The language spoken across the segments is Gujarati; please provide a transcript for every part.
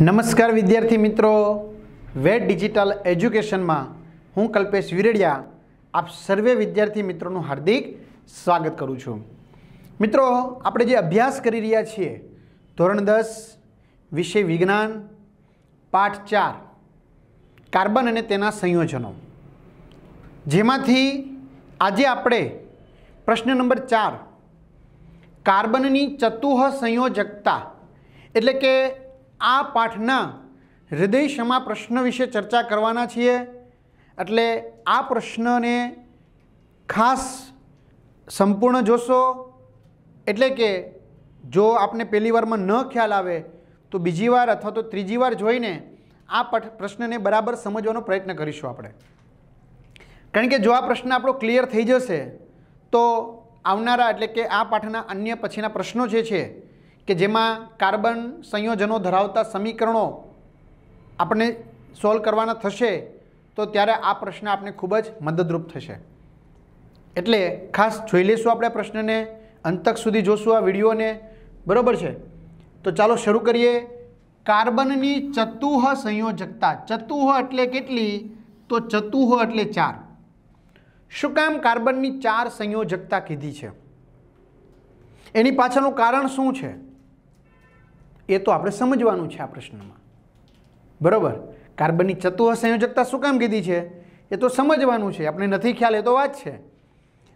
નમસ્કાર વિદ્યાર્થી મિત્રો વેટ ડિજિટલ એજ્યુકેશનમાં હું કલ્પેશ વિરડિયા આપ સર્વે વિદ્યાર્થી મિત્રોનું હાર્દિક સ્વાગત કરું છું મિત્રો આપણે જે અભ્યાસ કરી રહ્યા છીએ ધોરણ દસ વિષય વિજ્ઞાન પાઠ ચાર કાર્બન અને તેના સંયોજનો જેમાંથી આજે આપણે પ્રશ્ન નંબર ચાર કાર્બનની ચતુહ સંયોજકતા એટલે કે આ પાઠના હૃદયક્ષમા પ્રશ્ન વિશે ચર્ચા કરવાના છીએ એટલે આ પ્રશ્નને ખાસ સંપૂર્ણ જોશો એટલે કે જો આપને પહેલી વારમાં ન ખ્યાલ આવે તો બીજી વાર અથવા તો ત્રીજી વાર જોઈને આ પ્રશ્નને બરાબર સમજવાનો પ્રયત્ન કરીશું આપણે કારણ કે જો આ પ્રશ્ન આપણો ક્લિયર થઈ જશે તો આવનારા એટલે કે આ પાઠના અન્ય પછીના પ્રશ્નો જે છે કે જેમાં કાર્બન સંયોજનો ધરાવતા સમીકરણો આપણે સોલ્વ કરવાના થશે તો ત્યારે આ પ્રશ્ન આપણે ખૂબ જ મદદરૂપ થશે એટલે ખાસ જોઈ લઈશું આપણે પ્રશ્નને અંતક સુધી જોશું આ વિડીયોને બરાબર છે તો ચાલો શરૂ કરીએ કાર્બનની ચતુહ સંયોજકતા ચતુહ એટલે કેટલી તો ચતુહ એટલે ચાર શું કામ કાર્બનની ચાર સંયોજકતા કીધી છે એની પાછળનું કારણ શું છે એ તો આપણે સમજવાનું છે આ પ્રશ્નમાં બરાબર કાર્બનની ચતુઃ સંયોજકતા શું કામ કીધી છે એ તો સમજવાનું છે આપણે નથી ખ્યાલ એ તો વાત છે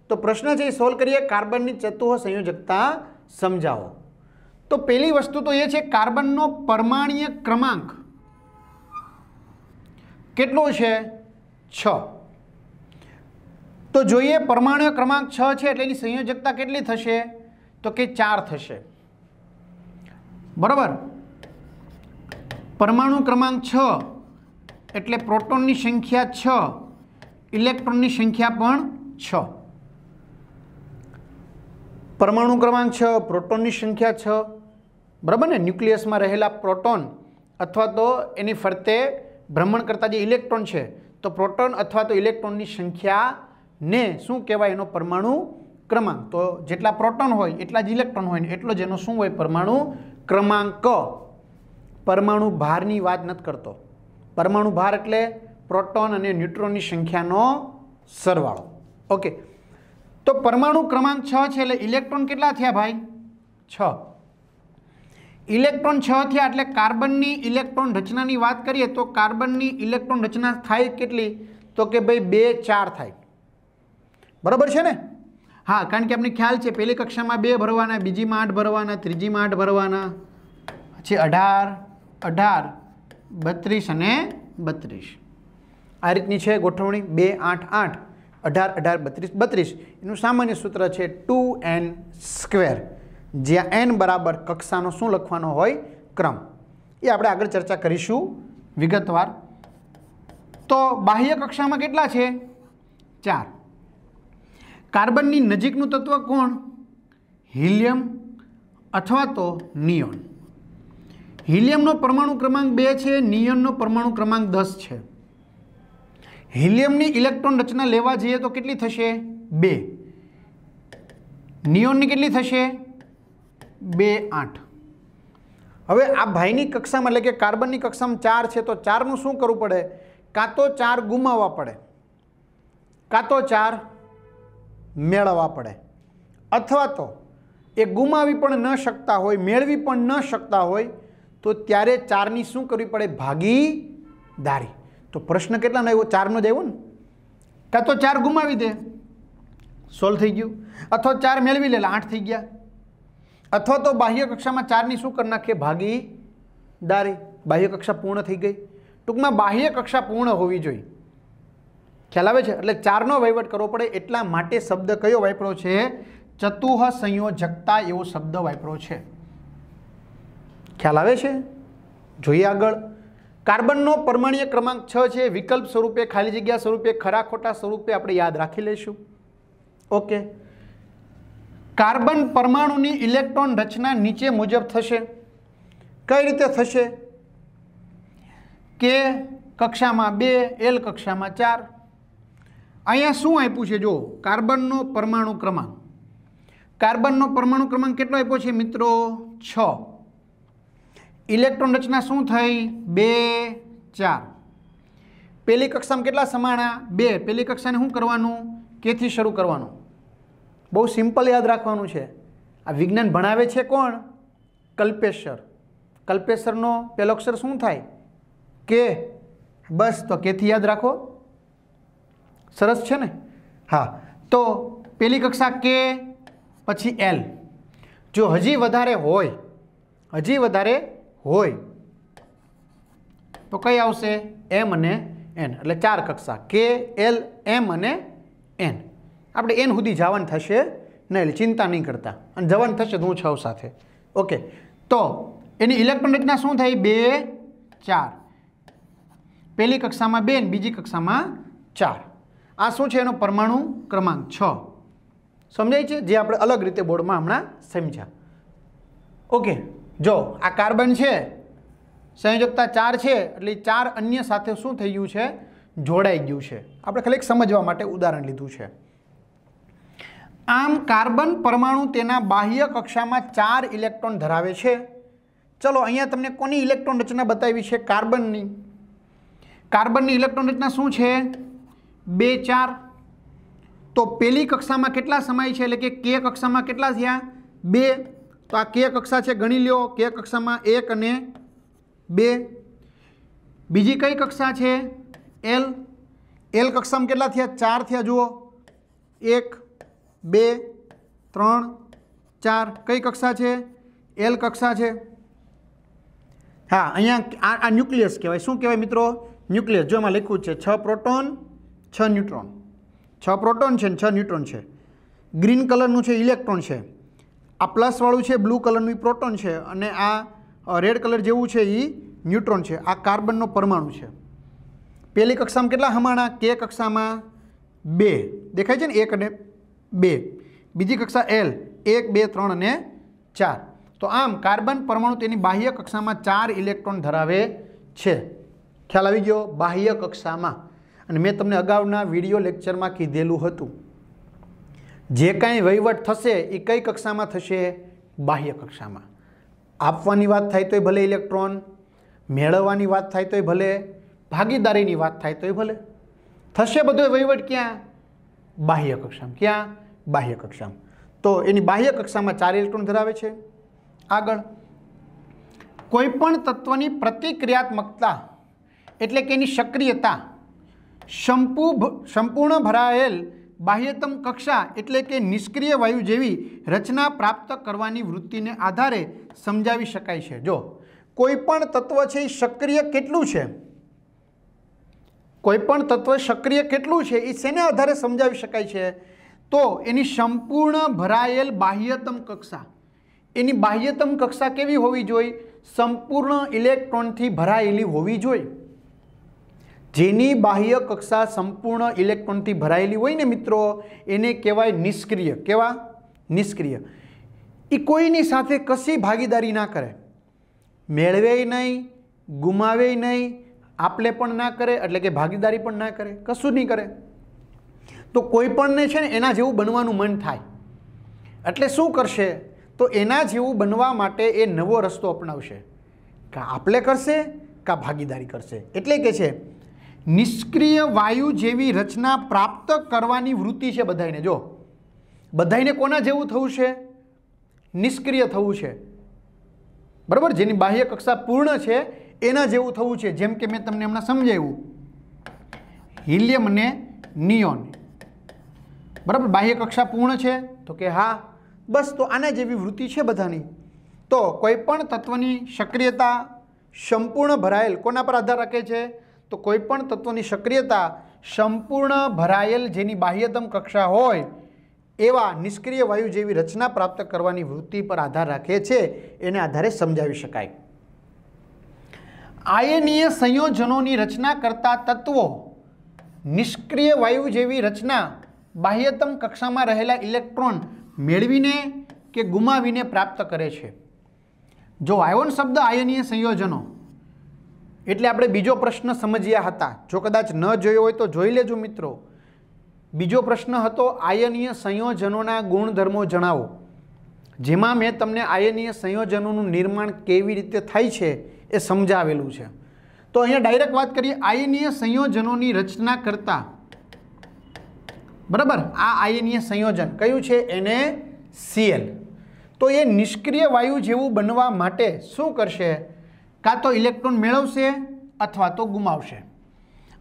તો પ્રશ્ન છે એ સોલ્વ કરીએ કાર્બનની ચતુઃ સંયોજકતા સમજાવો તો પહેલી વસ્તુ તો એ છે કાર્બનનો પરમાણીય ક્રમાંક કેટલો છે છ તો જોઈએ પરમાણુ ક્રમાંક છ છે એટલે એની સંયોજકતા કેટલી થશે તો કે ચાર થશે બરાબર પરમાણુ ક્રમાંક છ એટલે પ્રોટોનની સંખ્યા છ ઇલેક્ટ્રોનની સંખ્યા પણ છ પરમાણુ ક્રમાંક છ પ્રોટોનની સંખ્યા છ બરાબર ને ન્યુક્લિયસમાં રહેલા પ્રોટોન અથવા તો એની ફરતે ભ્રમણ કરતા જે ઇલેક્ટ્રોન છે તો પ્રોટોન અથવા તો ઇલેક્ટ્રોનની સંખ્યાને શું કહેવાય એનો પરમાણુ ક્રમાંક તો જેટલા પ્રોટોન હોય એટલા જ ઇલેક્ટ્રોન હોય ને એટલો જ એનો શું હોય પરમાણુ ક્રમાંક પરમાણુ ભારની વાત નથી કરતો પરમાણુ ભાર એટલે પ્રોટોન અને ન્યુટ્રોનની સંખ્યાનો સરવાળો ઓકે તો પરમાણુ ક્રમાંક છ છે એટલે ઇલેક્ટ્રોન કેટલા થયા ભાઈ છ ઇલેક્ટ્રોન છ થયા એટલે કાર્બનની ઇલેક્ટ્રોન રચનાની વાત કરીએ તો કાર્બનની ઇલેક્ટ્રોન રચના થાય કેટલી તો કે ભાઈ બે ચાર થાય બરાબર છે ને હા કારણ કે આપણે ખ્યાલ છે પહેલી કક્ષામાં બે ભરવાના બીજીમાં આઠ ભરવાના ત્રીજીમાં આઠ ભરવાના પછી અઢાર અઢાર બત્રીસ અને બત્રીસ આ રીતની છે ગોઠવણી બે આઠ આઠ અઢાર અઢાર બત્રીસ બત્રીસ એનું સામાન્ય સૂત્ર છે ટુ એન સ્ક્વેર જ્યાં એન બરાબર કક્ષાનો શું લખવાનો હોય ક્રમ એ આપણે આગળ ચર્ચા કરીશું વિગતવાર તો બાહ્ય કક્ષામાં કેટલા છે ચાર કાર્બનની નજીકનું તત્વ કોણ હિલિયમ અથવા તો નિયોન હિલિયમનો પરમાણુ ક્રમાંક બે છે નિયોનનો પરમાણુ ક્રમાંક દસ છે હિલિયમની ઇલેક્ટ્રોન રચના લેવા જઈએ તો કેટલી થશે બે નિયોનની કેટલી થશે બે આઠ હવે આ ભાઈની કક્ષામાં એટલે કે કાર્બનની કક્ષામાં ચાર છે તો ચારનું શું કરવું પડે કાં તો ચાર ગુમાવવા પડે કાં તો ચાર મેળવવા પડે અથવા તો એ ગુમાવી પણ ન શકતા હોય મેળવી પણ ન શકતા હોય તો ત્યારે ચારની શું કરવી પડે ભાગીદારી તો પ્રશ્ન કેટલાનો આવ્યો ચારનો જ આવ્યો ને કાં તો ચાર ગુમાવી દે સોલ્વ થઈ ગયું અથવા ચાર મેળવી લેલા આઠ થઈ ગયા અથવા તો બાહ્ય કક્ષામાં ચારની શું કરી નાખીએ ભાગીદારી બાહ્ય કક્ષા પૂર્ણ થઈ ગઈ ટૂંકમાં બાહ્ય કક્ષા પૂર્ણ હોવી જોઈએ ખ્યાલ આવે છે એટલે ચારનો વહીવટ કરવો પડે એટલા માટે શબ્દ કયો વાપરો છે ચતુહ સંયોજકતા એવો શબ્દ વાપરો છે ખ્યાલ આવે છે જોઈએ આગળ કાર્બનનો પરમાણીય ક્રમાંક છ છે વિકલ્પ સ્વરૂપે ખાલી જગ્યા સ્વરૂપે ખરા ખોટા સ્વરૂપે આપણે યાદ રાખી લઈશું ઓકે કાર્બન પરમાણુની ઇલેક્ટ્રોન રચના નીચે મુજબ થશે કઈ રીતે થશે કે કક્ષામાં બે એલ કક્ષામાં ચાર અહીંયા શું આપ્યું છે જો કાર્બનનો પરમાણુ ક્રમાંક કાર્બનનો પરમાણુ ક્રમાંક કેટલો આપ્યો છે મિત્રો છ ઇલેક્ટ્રોન રચના શું થઈ બે ચાર પહેલી કક્ષામાં કેટલા સમાણા બે પહેલી કક્ષાને શું કરવાનું કેથી શરૂ કરવાનું બહુ સિમ્પલ યાદ રાખવાનું છે આ વિજ્ઞાન ભણાવે છે કોણ કલ્પેશ્વર કલ્પેશ્વરનો પહેલો અક્ષર શું થાય કે બસ તો કેથી યાદ રાખો સરસ છે ને હા તો પેલી કક્ષા કે પછી એલ જો હજી વધારે હોય હજી વધારે હોય તો કઈ આવશે એમ અને એન એટલે ચાર કક્ષા કે એલ એમ અને એન આપણે એન સુધી જવાનું થશે નહીં એટલે ચિંતા નહીં કરતા અને જવાનું થશે તો હું છ સાથે ઓકે તો એની ઇલેક્ટ્રોન રચના શું થઈ બે ચાર પહેલી કક્ષામાં બે બીજી કક્ષામાં ચાર આ શું છે એનો પરમાણુ ક્રમાંક છ સમજાય છે જે આપણે અલગ રીતે બોર્ડમાં હમણાં સમજ્યા ઓકે જો આ કાર્બન છે સંયોજકતા ચાર છે એટલે ચાર અન્ય સાથે શું થઈ ગયું છે જોડાઈ ગયું છે આપણે ખાલી સમજવા માટે ઉદાહરણ લીધું છે આમ કાર્બન પરમાણુ તેના બાહ્ય કક્ષામાં ચાર ઇલેક્ટ્રોન ધરાવે છે ચલો અહીંયા તમને કોની ઇલેક્ટ્રોન રચના બતાવી છે કાર્બનની કાર્બનની ઇલેક્ટ્રોન રચના શું છે બે ચાર તો પહેલી કક્ષામાં કેટલા સમાય છે એટલે કે કે કક્ષામાં કેટલા થયા બે તો આ કે કક્ષા છે ગણી લ્યો કે કક્ષામાં એક અને બે બીજી કઈ કક્ષા છે એલ એલ કક્ષામાં કેટલા થયા ચાર થયા જુઓ એક બે ત્રણ ચાર કઈ કક્ષા છે એલ કક્ષા છે હા અહીંયા આ ન્યુક્લિયસ કહેવાય શું કહેવાય મિત્રો ન્યુક્લિયસ જો એમાં લખ્યું છે છ પ્રોટોન છ ન્યુટ્રોન છ પ્રોટોન છે ને છ ન્યુટ્રોન છે ગ્રીન કલરનું છે ઇલેક્ટ્રોન છે આ પ્લસવાળું છે બ્લુ કલરનું પ્રોટોન છે અને આ રેડ કલર જેવું છે એ ન્યુટ્રોન છે આ કાર્બનનો પરમાણુ છે પહેલી કક્ષામાં કેટલા હમાણા કે કક્ષામાં બે દેખાય છે ને એક અને બે બીજી કક્ષા એલ એક બે ત્રણ અને ચાર તો આમ કાર્બન પરમાણુ તેની બાહ્ય કક્ષામાં ચાર ઇલેક્ટ્રોન ધરાવે છે ખ્યાલ આવી ગયો બાહ્ય કક્ષામાં અને મેં તમને અગાઉના વિડીયો લેક્ચરમાં કીધેલું હતું જે કાંઈ વહીવટ થશે એ કઈ કક્ષામાં થશે બાહ્ય કક્ષામાં આપવાની વાત થાય તોય ભલે ઇલેક્ટ્રોન મેળવવાની વાત થાય તોય ભલે ભાગીદારીની વાત થાય તોય ભલે થશે બધો વહીવટ ક્યાં બાહ્ય કક્ષામાં ક્યાં બાહ્ય કક્ષામાં તો એની બાહ્ય કક્ષામાં ચાર ઇલેક્ટ્રોન ધરાવે છે આગળ કોઈપણ તત્વની પ્રતિક્રિયાત્મકતા એટલે કે એની સક્રિયતા સંપૂ સંપૂર્ણ ભરાયેલ બાહ્યતમ કક્ષા એટલે કે નિષ્ક્રિય વાયુ જેવી રચના પ્રાપ્ત કરવાની વૃત્તિને આધારે સમજાવી શકાય છે જો કોઈપણ તત્વ છે એ સક્રિય કેટલું છે કોઈપણ તત્વ સક્રિય કેટલું છે એ શેને આધારે સમજાવી શકાય છે તો એની સંપૂર્ણ ભરાયેલ બાહ્યતમ કક્ષા એની બાહ્યતમ કક્ષા કેવી હોવી જોઈએ સંપૂર્ણ ઇલેક્ટ્રોનથી ભરાયેલી હોવી જોઈએ જેની બાહ્ય કક્ષા સંપૂર્ણ ઇલેક્ટ્રોનથી ભરાયેલી હોય ને મિત્રો એને કહેવાય નિષ્ક્રિય કેવા નિષ્ક્રિય એ કોઈની સાથે કશી ભાગીદારી ના કરે મેળવે નહીં ગુમાવે નહીં આપલે પણ ના કરે એટલે કે ભાગીદારી પણ ના કરે કશું નહીં કરે તો કોઈપણને છે ને એના જેવું બનવાનું મન થાય એટલે શું કરશે તો એના જેવું બનવા માટે એ નવો રસ્તો અપનાવશે કાં આપલે કરશે કાં ભાગીદારી કરશે એટલે કે છે નિષ્ક્રિય વાયુ જેવી રચના પ્રાપ્ત કરવાની વૃત્તિ છે બધાને જો બધાને કોના જેવું થવું છે નિષ્ક્રિય થવું છે બરાબર જેની બાહ્ય કક્ષા પૂર્ણ છે એના જેવું થવું છે જેમ કે મેં તમને હમણાં સમજાવ્યું હિલિયમ અને નિયોન બરાબર બાહ્ય કક્ષા પૂર્ણ છે તો કે હા બસ તો આના જેવી વૃત્તિ છે બધાની તો કોઈપણ પણ તત્વની સક્રિયતા સંપૂર્ણ ભરાયેલ કોના પર આધાર રાખે છે તો કોઈપણ તત્વોની સક્રિયતા સંપૂર્ણ ભરાયેલ જેની બાહ્યતમ કક્ષા હોય એવા નિષ્ક્રિય વાયુ જેવી રચના પ્રાપ્ત કરવાની વૃત્તિ પર આધાર રાખે છે એને આધારે સમજાવી શકાય આયનીય સંયોજનોની રચના કરતા તત્વો નિષ્ક્રિય વાયુ જેવી રચના બાહ્યતમ કક્ષામાં રહેલા ઇલેક્ટ્રોન મેળવીને કે ગુમાવીને પ્રાપ્ત કરે છે જો આયોન શબ્દ આયનીય સંયોજનો એટલે આપણે બીજો પ્રશ્ન સમજ્યા હતા જો કદાચ ન જોયો હોય તો જોઈ લેજો મિત્રો બીજો પ્રશ્ન હતો આયનીય સંયોજનોના ગુણધર્મો જણાવો જેમાં મેં તમને આયનીય સંયોજનોનું નિર્માણ કેવી રીતે થાય છે એ સમજાવેલું છે તો અહીંયા ડાયરેક્ટ વાત કરીએ આયનીય સંયોજનોની રચના કરતા બરાબર આ આયનીય સંયોજન કયું છે એને સીએલ તો એ નિષ્ક્રિય વાયુ જેવું બનવા માટે શું કરશે કાં તો ઇલેક્ટ્રોન મેળવશે અથવા તો ગુમાવશે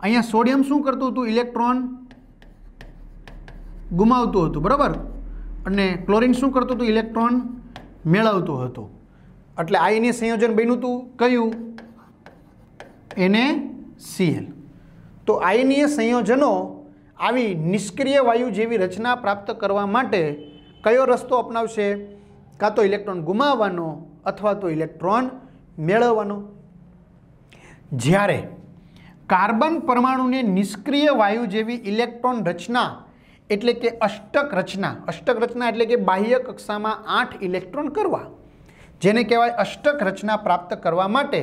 અહીંયા સોડિયમ શું કરતું હતું ઇલેક્ટ્રોન ગુમાવતું હતું બરાબર અને ક્લોરિન શું કરતું હતું ઇલેક્ટ્રોન મેળવતું હતું એટલે આ એને સંયોજન બન્યું હતું કયું એને સીએલ તો આયનીય સંયોજનો આવી નિષ્ક્રિય વાયુ જેવી રચના પ્રાપ્ત કરવા માટે કયો રસ્તો અપનાવશે કાં તો ઇલેક્ટ્રોન ગુમાવવાનો અથવા તો ઇલેક્ટ્રોન મેળવવાનો જ્યારે કાર્બન પરમાણુને નિષ્ક્રિય વાયુ જેવી ઇલેક્ટ્રોન રચના એટલે કે અષ્ટક રચના અષ્ટક રચના એટલે કે બાહ્ય કક્ષામાં આઠ ઇલેક્ટ્રોન કરવા જેને કહેવાય અષ્ટક રચના પ્રાપ્ત કરવા માટે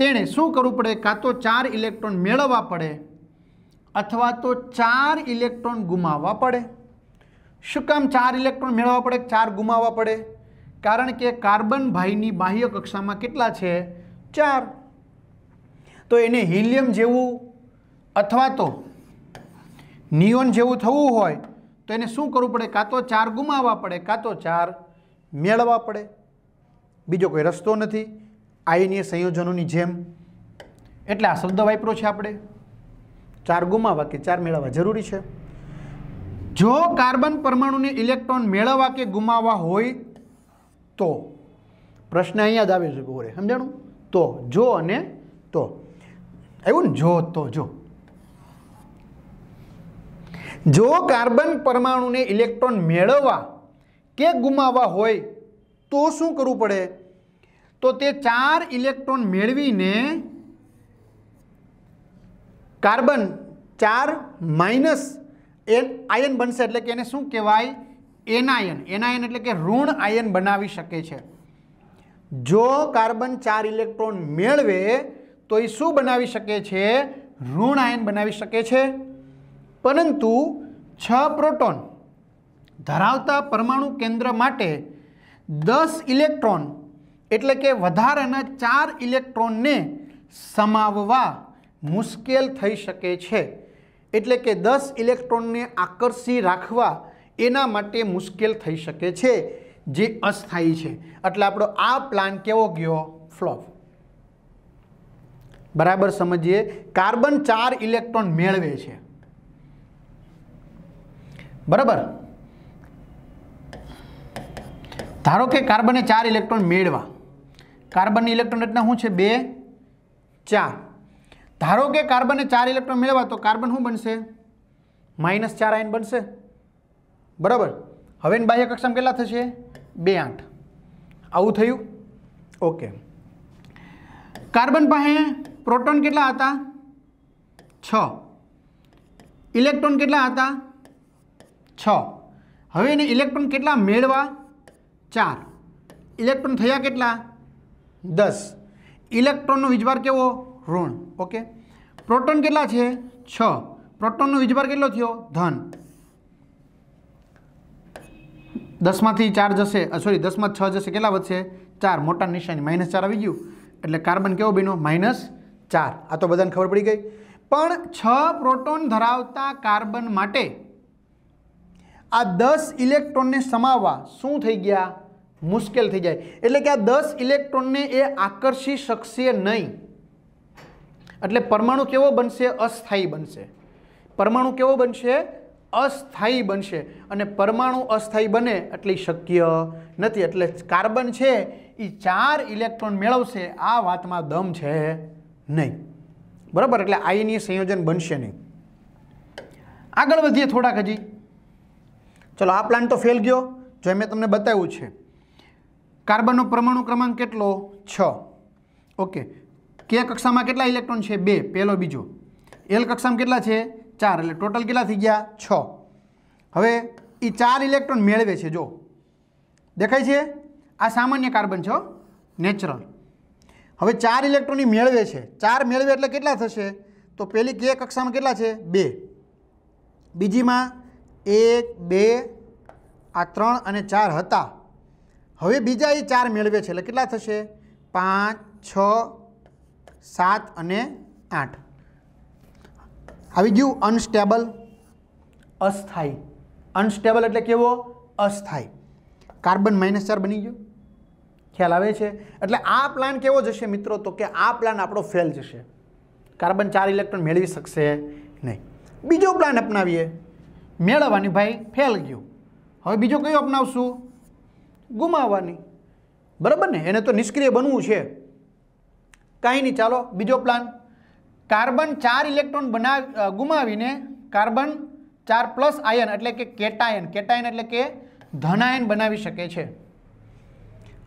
તેણે શું કરવું પડે કાં તો ચાર ઇલેક્ટ્રોન મેળવવા પડે અથવા તો ચાર ઇલેક્ટ્રોન ગુમાવવા પડે શું કામ ચાર ઇલેક્ટ્રોન મેળવવા પડે ચાર ગુમાવવા પડે કારણ કે કાર્બન ભાઈની બાહ્ય કક્ષામાં કેટલા છે ચાર તો એને હિલિયમ જેવું અથવા તો નિયોન જેવું થવું હોય તો એને શું કરવું પડે કાં તો ચાર ગુમાવવા પડે કાં તો ચાર મેળવવા પડે બીજો કોઈ રસ્તો નથી આયનીય સંયોજનોની જેમ એટલે આ શબ્દ વાપરો છે આપણે ચાર ગુમાવવા કે ચાર મેળવવા જરૂરી છે જો કાર્બન પરમાણુને ઇલેક્ટ્રોન મેળવવા કે ગુમાવવા હોય તો પ્રશ્ન અહીંયા જ આવે છે બોરે સમજાણું તો જો અને તો આવ્યું ને જો તો જો જો કાર્બન પરમાણુને ઇલેક્ટ્રોન મેળવવા કે ગુમાવવા હોય તો શું કરવું પડે તો તે ચાર ઇલેક્ટ્રોન મેળવીને કાર્બન ચાર માઇનસ એ આયન બનશે એટલે કે એને શું કહેવાય એનાયન એનાયન એટલે કે ઋણ આયન બનાવી શકે છે જો કાર્બન ચાર ઇલેક્ટ્રોન મેળવે તો એ શું બનાવી શકે છે ઋણ આયન બનાવી શકે છે પરંતુ છ પ્રોટોન ધરાવતા પરમાણુ કેન્દ્ર માટે દસ ઇલેક્ટ્રોન એટલે કે વધારાના ચાર ઇલેક્ટ્રોનને સમાવવા મુશ્કેલ થઈ શકે છે એટલે કે દસ ઇલેક્ટ્રોનને આકર્ષી રાખવા એના માટે મુશ્કેલ થઈ શકે છે જે અસ્થાયી છે એટલે આપણો આ પ્લાન કેવો ગયો ફ્લોપ બરાબર સમજીએ કાર્બન ચાર ઇલેક્ટ્રોન મેળવે છે બરાબર ધારો કે કાર્બને ચાર ઇલેક્ટ્રોન મેળવા કાર્બન ઇલેક્ટ્રોન રચના શું છે બે ચાર ધારો કે કાર્બને ચાર ઇલેક્ટ્રોન મેળવા તો કાર્બન શું બનશે માઇનસ ચાર આયન બનશે બરાબર હવે બાહ્ય કક્ષામાં કેટલા થશે બે આઠ આવું થયું ઓકે કાર્બન પાસે પ્રોટોન કેટલા હતા છ ઇલેક્ટ્રોન કેટલા હતા છ હવે એને ઇલેક્ટ્રોન કેટલા મેળવા ચાર ઇલેક્ટ્રોન થયા કેટલા દસ ઇલેક્ટ્રોનનો વીજભાર કેવો ઋણ ઓકે પ્રોટોન કેટલા છે છ પ્રોટોનનો વીજભાર કેટલો થયો ધન દસમાંથી ચાર જશે સોરી દસમાં છ જશે કેટલા વધશે ચાર મોટા નિશાની માઇનસ ચાર આવી ગયું એટલે કાર્બન કેવો બન્યો માઇનસ ચાર આ તો બધાને ખબર પડી ગઈ પણ છ પ્રોટોન ધરાવતા કાર્બન માટે આ દસ ઇલેક્ટ્રોનને સમાવવા શું થઈ ગયા મુશ્કેલ થઈ જાય એટલે કે આ દસ ઇલેક્ટ્રોનને એ આકર્ષી શકશે નહીં એટલે પરમાણુ કેવો બનશે અસ્થાયી બનશે પરમાણુ કેવો બનશે અસ્થાયી બનશે અને પરમાણુ અસ્થાયી બને એટલી શક્ય નથી એટલે કાર્બન છે એ ચાર ઇલેક્ટ્રોન મેળવશે આ વાતમાં દમ છે નહીં બરાબર એટલે આયનીય સંયોજન બનશે નહીં આગળ વધીએ થોડાક હજી ચલો આ પ્લાન તો ફેલ ગયો જો મેં તમને બતાવ્યું છે કાર્બનનો પરમાણુ ક્રમાંક કેટલો છ ઓકે કે કક્ષામાં કેટલા ઇલેક્ટ્રોન છે બે પહેલો બીજો એલ કક્ષામાં કેટલા છે ચાર એટલે ટોટલ કેટલા થઈ ગયા છ હવે એ ચાર ઇલેક્ટ્રોન મેળવે છે જો દેખાય છે આ સામાન્ય કાર્બન છે નેચરલ હવે ચાર ઇલેક્ટ્રોન મેળવે છે ચાર મેળવે એટલે કેટલા થશે તો પેલી કે કક્ષામાં કેટલા છે બે બીજીમાં એક બે આ ત્રણ અને ચાર હતા હવે બીજા એ ચાર મેળવે છે એટલે કેટલા થશે પાંચ છ સાત અને આઠ આવી ગયું અનસ્ટેબલ અસ્થાયી અનસ્ટેબલ એટલે કેવો અસ્થાયી કાર્બન માઇનસ ચાર બની ગયું ખ્યાલ આવે છે એટલે આ પ્લાન કેવો જશે મિત્રો તો કે આ પ્લાન આપણો ફેલ જશે કાર્બન ચાર ઇલેક્ટ્રોન મેળવી શકશે નહીં બીજો પ્લાન અપનાવીએ મેળવવાની ભાઈ ફેલ ગયો હવે બીજો કયો અપનાવશું ગુમાવવાની બરાબર ને એને તો નિષ્ક્રિય બનવું છે કાંઈ નહીં ચાલો બીજો પ્લાન કાર્બન ચાર ઇલેક્ટ્રોન બના ગુમાવીને કાર્બન ચાર પ્લસ આયન એટલે કે કેટાયન કેટાયન એટલે કે ધનાયન બનાવી શકે છે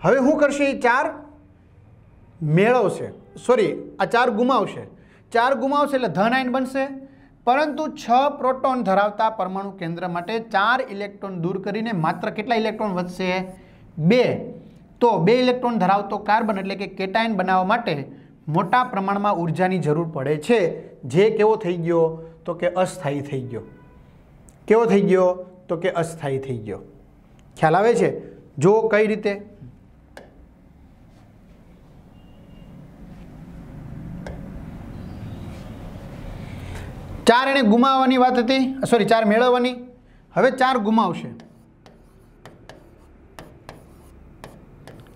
હવે શું કરશે એ ચાર મેળવશે સોરી આ ચાર ગુમાવશે ચાર ગુમાવશે એટલે ધન આયન બનશે પરંતુ છ પ્રોટોન ધરાવતા પરમાણુ કેન્દ્ર માટે ચાર ઇલેક્ટ્રોન દૂર કરીને માત્ર કેટલા ઇલેક્ટ્રોન વધશે બે તો બે ઇલેક્ટ્રોન ધરાવતો કાર્બન એટલે કે કેટાયન બનાવવા માટે મોટા પ્રમાણમાં ઉર્જાની જરૂર પડે છે જે કેવો થઈ ગયો તો કે અસ્થાયી થઈ ગયો કેવો થઈ ગયો તો કે અસ્થાયી થઈ ગયો ખ્યાલ આવે છે જો કઈ રીતે ચાર એને ગુમાવવાની વાત હતી સોરી ચાર મેળવવાની હવે ચાર ગુમાવશે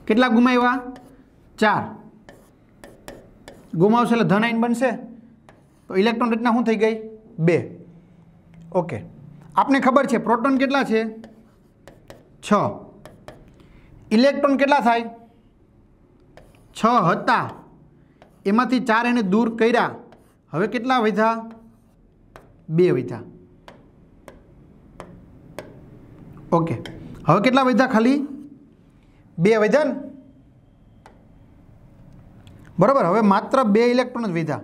કેટલા ગુમાવ્યા ચાર ગુમાવશે એટલે ધન આયન બનશે તો ઇલેક્ટ્રોન રચના શું થઈ ગઈ બે ઓકે આપને ખબર છે પ્રોટોન કેટલા છે છ ઇલેક્ટ્રોન કેટલા થાય છ હતા એમાંથી ચાર એને દૂર કર્યા હવે કેટલા વધ્યા બે વધ્યા ઓકે હવે કેટલા વધ્યા ખાલી બે વધ્યા ને બરાબર હવે માત્ર બે ઇલેક્ટ્રોન જ વિધા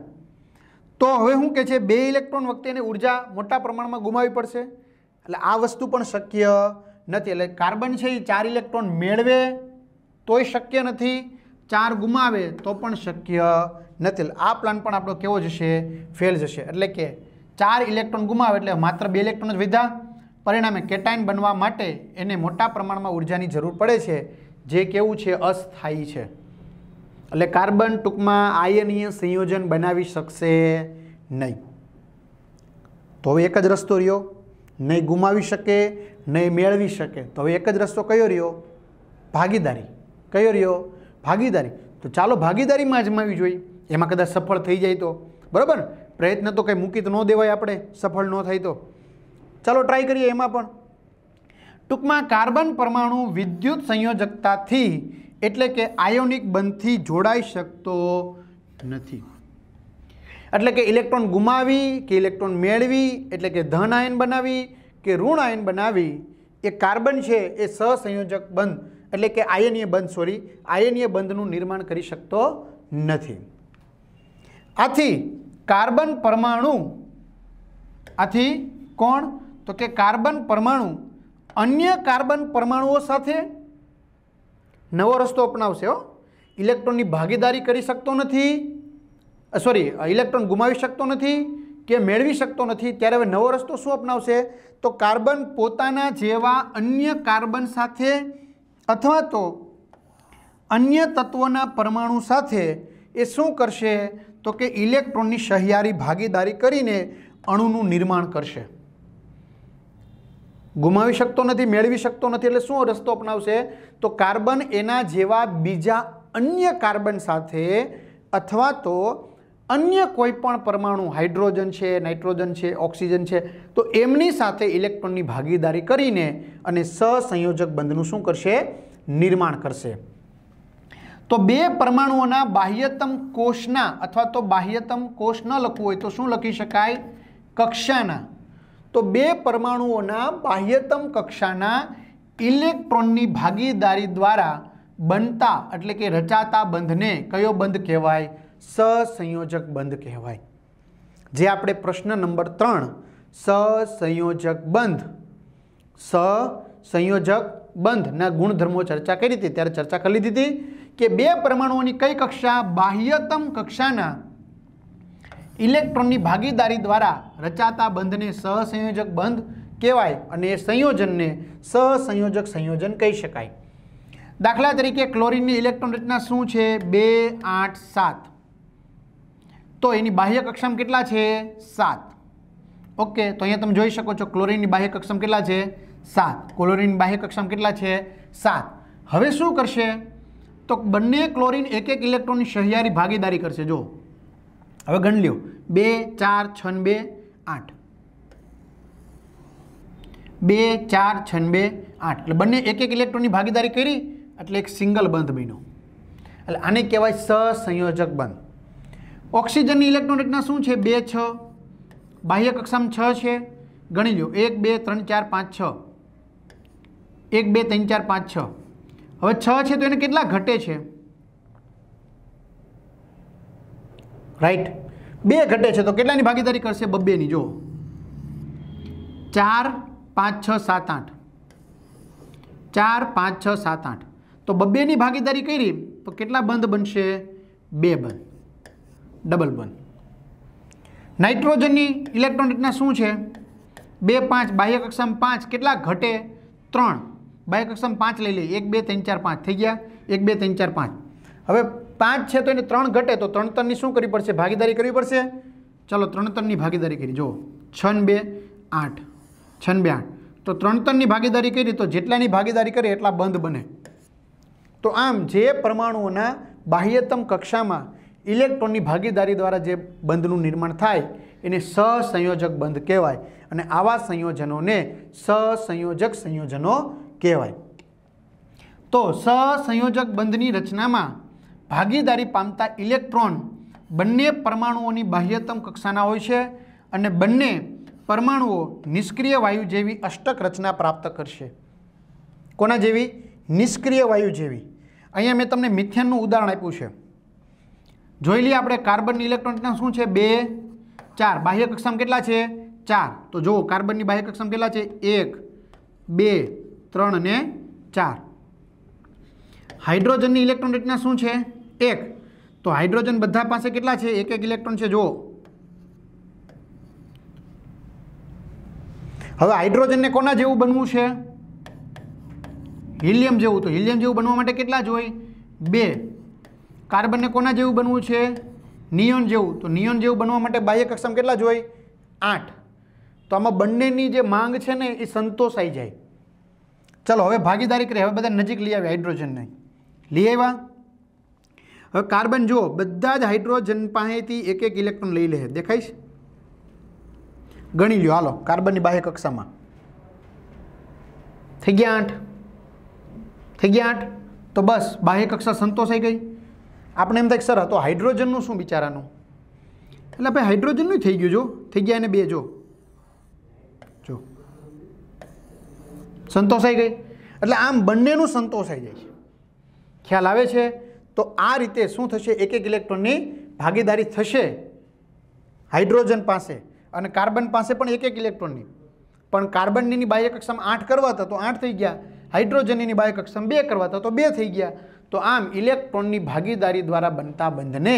તો હવે શું કહે છે બે ઇલેક્ટ્રોન વખતે એને ઉર્જા મોટા પ્રમાણમાં ગુમાવી પડશે એટલે આ વસ્તુ પણ શક્ય નથી એટલે કાર્બન છે એ ચાર ઇલેક્ટ્રોન મેળવે તોય શક્ય નથી ચાર ગુમાવે તો પણ શક્ય નથી આ પ્લાન પણ આપણો કેવો જશે ફેલ જશે એટલે કે ચાર ઇલેક્ટ્રોન ગુમાવે એટલે માત્ર બે ઇલેક્ટ્રોન જ વિધા પરિણામે કેટાઇન બનવા માટે એને મોટા પ્રમાણમાં ઉર્જાની જરૂર પડે છે જે કેવું છે અસ્થાયી છે એટલે કાર્બન ટૂંકમાં આયનીય સંયોજન બનાવી શકશે નહીં તો હવે એક જ રસ્તો રહ્યો નહીં ગુમાવી શકે નહીં મેળવી શકે તો હવે એક જ રસ્તો કયો રહ્યો ભાગીદારી કયો રહ્યો ભાગીદારી તો ચાલો ભાગીદારીમાં અજમાવી જોઈએ એમાં કદાચ સફળ થઈ જાય તો બરાબર પ્રયત્ન તો કંઈ મૂકી તો ન દેવાય આપણે સફળ ન થાય તો ચાલો ટ્રાય કરીએ એમાં પણ ટૂંકમાં કાર્બન પરમાણુ વિદ્યુત સંયોજકતાથી એટલે કે આયોનિક બંધથી જોડાઈ શકતો નથી એટલે કે ઇલેક્ટ્રોન ગુમાવી કે ઇલેક્ટ્રોન મેળવી એટલે કે ધન આયન બનાવી કે ઋણ આયન બનાવી એ કાર્બન છે એ સહસંયોજક બંધ એટલે કે આયનીય બંધ સોરી આયનીય બંધનું નિર્માણ કરી શકતો નથી આથી કાર્બન પરમાણુ આથી કોણ તો કે કાર્બન પરમાણુ અન્ય કાર્બન પરમાણુઓ સાથે નવો રસ્તો અપનાવશે હો ઇલેક્ટ્રોનની ભાગીદારી કરી શકતો નથી સોરી ઇલેક્ટ્રોન ગુમાવી શકતો નથી કે મેળવી શકતો નથી ત્યારે હવે નવો રસ્તો શું અપનાવશે તો કાર્બન પોતાના જેવા અન્ય કાર્બન સાથે અથવા તો અન્ય તત્વોના પરમાણુ સાથે એ શું કરશે તો કે ઇલેક્ટ્રોનની સહિયારી ભાગીદારી કરીને અણુનું નિર્માણ કરશે ગુમાવી શકતો નથી મેળવી શકતો નથી એટલે શું રસ્તો અપનાવશે તો કાર્બન એના જેવા બીજા અન્ય કાર્બન સાથે અથવા તો અન્ય કોઈ પણ પરમાણુ હાઇડ્રોજન છે નાઇટ્રોજન છે ઓક્સિજન છે તો એમની સાથે ઇલેક્ટ્રોનની ભાગીદારી કરીને અને સહસંયોજક બંધનું શું કરશે નિર્માણ કરશે તો બે પરમાણુઓના બાહ્યતમ કોષના અથવા તો બાહ્યતમ કોષ ન લખવું હોય તો શું લખી શકાય કક્ષાના તો બે પરમાણુઓના બાહ્યતમ કક્ષાના ઇલેક્ટ્રોનની ભાગીદારી દ્વારા બનતા એટલે કે રચાતા બંધને કયો બંધ કહેવાય સસંયોજક બંધ કહેવાય જે આપણે પ્રશ્ન નંબર ત્રણ સસંયોજક બંધ સસંયોજક બંધના ગુણધર્મો ચર્ચા કરી હતી ત્યારે ચર્ચા કરી લીધી હતી કે બે પરમાણુઓની કઈ કક્ષા બાહ્યતમ કક્ષાના ઇલેક્ટ્રોનની ભાગીદારી દ્વારા રચાતા બંધને સહસંયોજક બંધ કહેવાય અને એ સંયોજનને સહસંયોજક સંયોજન કહી શકાય દાખલા તરીકે ક્લોરિનની ઇલેક્ટ્રોન રચના શું છે બે આઠ સાત તો એની બાહ્ય કક્ષામાં કેટલા છે સાત ઓકે તો અહીંયા તમે જોઈ શકો છો ક્લોરિનની બાહ્ય કક્ષામાં કેટલા છે સાત ક્લોરિનની બાહ્ય કક્ષામાં કેટલા છે સાત હવે શું કરશે તો બંને ક્લોરિન એક એક ઇલેક્ટ્રોનની સહિયારી ભાગીદારી કરશે જો હવે ગણ લ્યો બે ચાર છન બે આઠ બે ચાર છન બે આઠ એટલે બંને એક એક ઇલેક્ટ્રોનની ભાગીદારી કરી એટલે એક સિંગલ બંધ બન્યો એટલે આને કહેવાય સસંયોજક બંધ ઓક્સિજનની ઇલેક્ટ્રોન રચના શું છે બે છ બાહ્ય કક્ષામાં છ છે ગણી લો એક બે ત્રણ ચાર પાંચ છ એક બે ત્રણ ચાર પાંચ છ હવે છ છે તો એને કેટલા ઘટે છે રાઈટ બે ઘટે છે તો કેટલાની ભાગીદારી કરશે બબ્બેની જો ચાર પાંચ છ સાત આઠ ચાર પાંચ છ સાત આઠ તો બબ્બેની ભાગીદારી કરી તો કેટલા બંધ બનશે બે બંધ ડબલ બંધ નાઇટ્રોજનની ઇલેક્ટ્રોન રચના શું છે બે પાંચ બાહ્ય કક્ષામાં પાંચ કેટલા ઘટે ત્રણ બાહ્ય કક્ષામાં પાંચ લઈ લઈએ એક બે ત્રણ ચાર પાંચ થઈ ગયા એક બે ત્રણ ચાર પાંચ હવે પાંચ છે તો એને ત્રણ ઘટે તો ત્રણ ત્રણની શું કરવી પડશે ભાગીદારી કરવી પડશે ચલો ત્રણ ત્રણની ભાગીદારી કરી જુઓ છન બે આઠ છન બે આઠ તો ત્રણ ત્રણની ભાગીદારી કરી તો જેટલાની ભાગીદારી કરે એટલા બંધ બને તો આમ જે પરમાણુઓના બાહ્યતમ કક્ષામાં ઇલેક્ટ્રોનની ભાગીદારી દ્વારા જે બંધનું નિર્માણ થાય એને સહસંયોજક બંધ કહેવાય અને આવા સંયોજનોને સહસંયોજક સંયોજનો કહેવાય તો સહસંયોજક બંધની રચનામાં ભાગીદારી પામતા ઇલેક્ટ્રોન બંને પરમાણુઓની બાહ્યતમ કક્ષાના હોય છે અને બંને પરમાણુઓ નિષ્ક્રિય વાયુ જેવી અષ્ટક રચના પ્રાપ્ત કરશે કોના જેવી નિષ્ક્રિય વાયુ જેવી અહીંયા મેં તમને મિથેનનું ઉદાહરણ આપ્યું છે જોઈ લઈએ આપણે કાર્બન ઇલેક્ટ્રોનના શું છે બે ચાર બાહ્ય કક્ષામાં કેટલા છે ચાર તો જુઓ કાર્બનની બાહ્ય કક્ષામાં કેટલા છે એક બે ત્રણ અને ચાર હાઇડ્રોજનની ઇલેક્ટ્રોન રચના શું છે એક તો હાઇડ્રોજન બધા પાસે કેટલા છે એક એક ઇલેક્ટ્રોન છે જો હવે હાઇડ્રોજનને કોના જેવું બનવું છે હિલિયમ જેવું તો હિલિયમ જેવું બનવા માટે કેટલા જોઈ બે કાર્બનને કોના જેવું બનવું છે નિયોન જેવું તો નિયોન જેવું બનવા માટે બાહ્ય કક્ષામાં કેટલા જોઈ આઠ તો આમાં બંનેની જે માંગ છે ને એ સંતોષાઈ જાય ચલો હવે ભાગીદારી કરી હવે બધા નજીક લઈ આવી હાઇડ્રોજનની લઈ આવ્યા હવે કાર્બન જુઓ બધા જ હાઇડ્રોજન પાસેથી એક એક ઇલેક્ટ્રોન લઈ લે દેખાય ગણી લ્યો હાલો કાર્બનની બાહ્ય કક્ષામાં થઈ ગયા આઠ થઈ ગયા આઠ તો બસ બાહ્ય કક્ષા સંતોષાઈ ગઈ આપણે એમ થાય સર હતો હાઇડ્રોજનનું શું બિચારાનું એટલે ભાઈ હાઇડ્રોજનનું થઈ ગયું જો થઈ ગયા એને બે જો જો સંતોષાઈ ગઈ એટલે આમ બંનેનું સંતોષાઈ જાય છે ખ્યાલ આવે છે તો આ રીતે શું થશે એક એક ઇલેક્ટ્રોનની ભાગીદારી થશે હાઇડ્રોજન પાસે અને કાર્બન પાસે પણ એક એક ઇલેક્ટ્રોનની પણ કાર્બનની બાહ્ય આઠ કરવા હતા તો આઠ થઈ ગયા હાઇડ્રોજનની બાહ્ય બે કરવાતા તો બે થઈ ગયા તો આમ ઇલેક્ટ્રોનની ભાગીદારી દ્વારા બનતા બંધને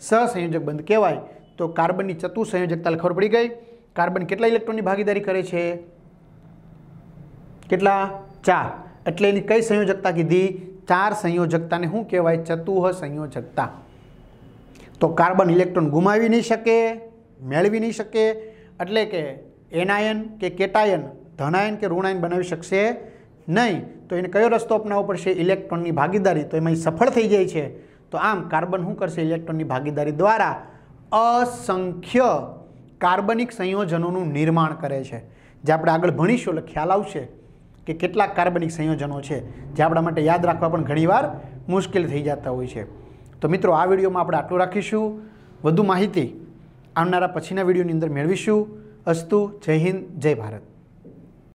સહસંયોજક બંધ કહેવાય તો કાર્બનની ચતુસંયોજકતા ખબર પડી ગઈ કાર્બન કેટલા ઇલેક્ટ્રોનની ભાગીદારી કરે છે કેટલા ચાર એટલે એની કઈ સંયોજકતા કીધી ચાર સંયોજકતાને શું કહેવાય ચતુહ સંયોજકતા તો કાર્બન ઇલેક્ટ્રોન ગુમાવી નહીં શકે મેળવી નહીં શકે એટલે કે એનાયન કે કેટાયન ધનાયન કે ઋણાયન બનાવી શકશે નહીં તો એને કયો રસ્તો અપનાવવો પડશે ઇલેક્ટ્રોનની ભાગીદારી તો એમાં સફળ થઈ જાય છે તો આમ કાર્બન શું કરશે ઇલેક્ટ્રોનની ભાગીદારી દ્વારા અસંખ્ય કાર્બનિક સંયોજનોનું નિર્માણ કરે છે જે આપણે આગળ ભણીશું એટલે ખ્યાલ આવશે કે કેટલાક કાર્બનિક સંયોજનો છે જે આપણા માટે યાદ રાખવા પણ ઘણીવાર મુશ્કેલ થઈ જતા હોય છે તો મિત્રો આ વિડીયોમાં આપણે આટલું રાખીશું વધુ માહિતી આવનારા પછીના વિડીયોની અંદર મેળવીશું અસ્તુ જય હિન્દ જય ભારત